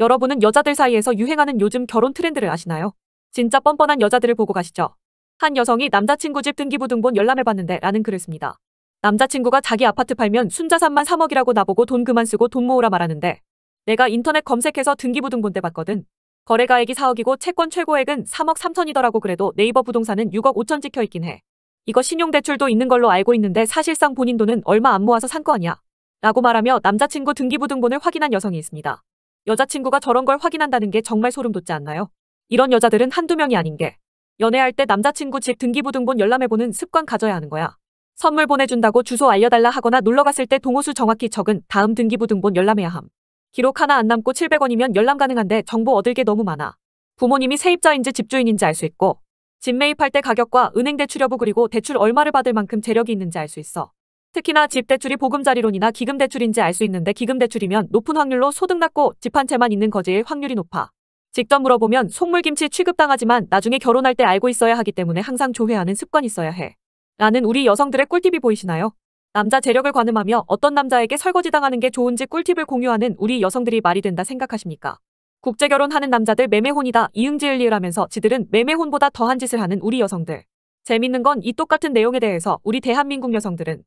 여러분은 여자들 사이에서 유행하는 요즘 결혼 트렌드를 아시나요? 진짜 뻔뻔한 여자들을 보고 가시죠. 한 여성이 남자친구 집 등기부 등본 열람해봤는데 라는 글을 씁니다. 남자친구가 자기 아파트 팔면 순자산만 3억이라고 나보고 돈 그만 쓰고 돈 모으라 말하는데 내가 인터넷 검색해서 등기부 등본대 봤거든. 거래가액이 4억이고 채권 최고액은 3억 3천이더라고 그래도 네이버 부동산은 6억 5천 찍혀있긴 해. 이거 신용대출도 있는 걸로 알고 있는데 사실상 본인 돈은 얼마 안 모아서 산 거 아니야. 라고 말하며 남자친구 등기부 등본을 확인한 여성이 있습니다. 여자친구가 저런 걸 확인한다는 게 정말 소름 돋지 않나요? 이런 여자들은 한두 명이 아닌 게 연애할 때 남자친구 집 등기부등본 열람해보는 습관 가져야 하는 거야. 선물 보내준다고 주소 알려달라 하거나 놀러갔을 때 동호수 정확히 적은 다음 등기부등본 열람해야 함. 기록 하나 안 남고 700원이면 열람 가능한데 정보 얻을 게 너무 많아. 부모님이 세입자인지 집주인인지 알 수 있고 집 매입할 때 가격과 은행 대출 여부 그리고 대출 얼마를 받을 만큼 재력이 있는지 알 수 있어. 특히나 집대출이 보금자리론이나 기금대출인지 알 수 있는데 기금대출이면 높은 확률로 소득 낮고 집 한 채만 있는 거지일 확률이 높아. 직접 물어보면 속물김치 취급당하지만 나중에 결혼할 때 알고 있어야 하기 때문에 항상 조회하는 습관이 있어야 해. 라는 우리 여성들의 꿀팁이 보이시나요? 남자 재력을 관음하며 어떤 남자에게 설거지당하는 게 좋은지 꿀팁을 공유하는 우리 여성들이 말이 된다 생각하십니까? 국제결혼하는 남자들 매매혼이다 이응지을리라면서 지들은 매매혼보다 더한 짓을 하는 우리 여성들. 재밌는 건 이 똑같은 내용에 대해서 우리 대한민국 여성들은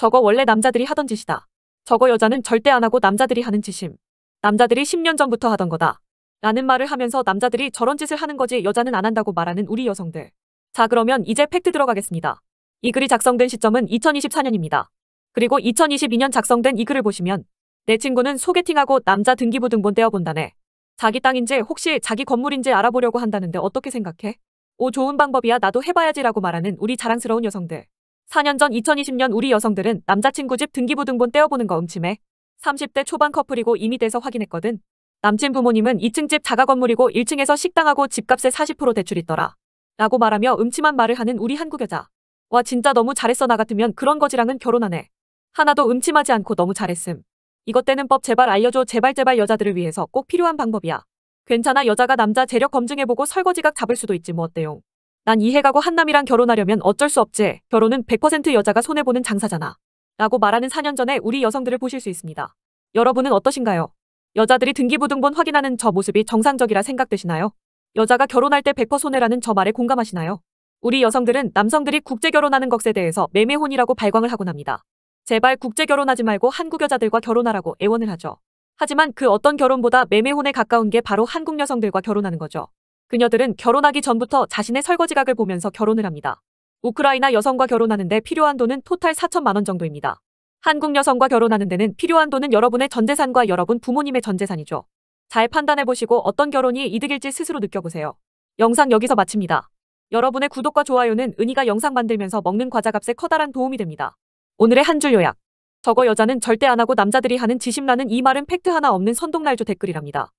저거 원래 남자들이 하던 짓이다. 저거 여자는 절대 안 하고 남자들이 하는 짓임. 남자들이 10년 전부터 하던 거다. 라는 말을 하면서 남자들이 저런 짓을 하는 거지 여자는 안 한다고 말하는 우리 여성들. 자 그러면 이제 팩트 들어가겠습니다. 이 글이 작성된 시점은 2024년입니다. 그리고 2022년 작성된 이 글을 보시면 내 친구는 소개팅하고 남자 등기부등본 떼어본다네. 자기 땅인지 혹시 자기 건물인지 알아보려고 한다는데 어떻게 생각해? 오 좋은 방법이야 나도 해봐야지 라고 말하는 우리 자랑스러운 여성들. 4년 전 2020년 우리 여성들은 남자친구 집 등기부등본 떼어보는 거 음침해. 30대 초반 커플이고 이미 돼서 확인했거든. 남친 부모님은 2층 집 자가 건물이고 1층에서 식당하고 집값에40% 대출 있더라. 라고 말하며 음침한 말을 하는 우리 한국 여자. 와 진짜 너무 잘했어 나 같으면 그런 거지랑은 결혼 하네 하나도 음침하지 않고 너무 잘했음. 이것 때는법 제발 알려줘 제발 제발 여자들을 위해서 꼭 필요한 방법이야. 괜찮아 여자가 남자 재력 검증해보고 설거지각 잡을 수도 있지 뭐 어때용. 난 이해가고 한남이랑 결혼하려면 어쩔 수 없지. 결혼은 100% 여자가 손해보는 장사잖아. 라고 말하는 4년 전에 우리 여성들을 보실 수 있습니다. 여러분은 어떠신가요? 여자들이 등기부등본 확인하는 저 모습이 정상적이라 생각되시나요? 여자가 결혼할 때 100% 손해라는 저 말에 공감하시나요? 우리 여성들은 남성들이 국제 결혼하는 것에 대해서 매매혼이라고 발광을 하곤 합니다. 제발 국제 결혼하지 말고 한국 여자들과 결혼하라고 애원을 하죠. 하지만 그 어떤 결혼보다 매매혼에 가까운 게 바로 한국 여성들과 결혼하는 거죠. 그녀들은 결혼하기 전부터 자신의 설거지각을 보면서 결혼을 합니다. 우크라이나 여성과 결혼하는데 필요한 돈은 토탈 4천만 원 정도입니다. 한국 여성과 결혼하는 데는 필요한 돈은 여러분의 전재산과 여러분 부모님의 전재산이죠. 잘 판단해보시고 어떤 결혼이 이득일지 스스로 느껴보세요. 영상 여기서 마칩니다. 여러분의 구독과 좋아요는 은희가 영상 만들면서 먹는 과자 값에 커다란 도움이 됩니다. 오늘의 한 줄 요약. 저거 여자는 절대 안 하고 남자들이 하는 지심라는 이 말은 팩트 하나 없는 선동날조 댓글이랍니다.